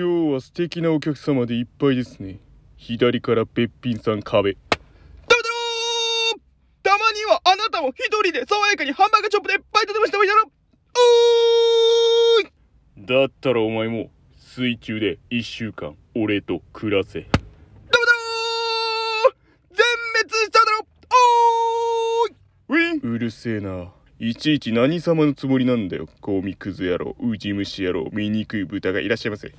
今日は素敵なお客様でいっぱいですね。左からべっぴんさん壁。食べたろーたまにはあなたも一人で爽やかにハンバーガーチョップでバイトでもしてもいいだろおーいだったらお前も水中で一週間俺と暮らせ。食べたろー全滅しただろおーいウィンうるせえな。いちいち何様のつもりなんだよ。ゴミクズ野郎、ウジ虫野郎、醜い豚がいらっしゃいませ。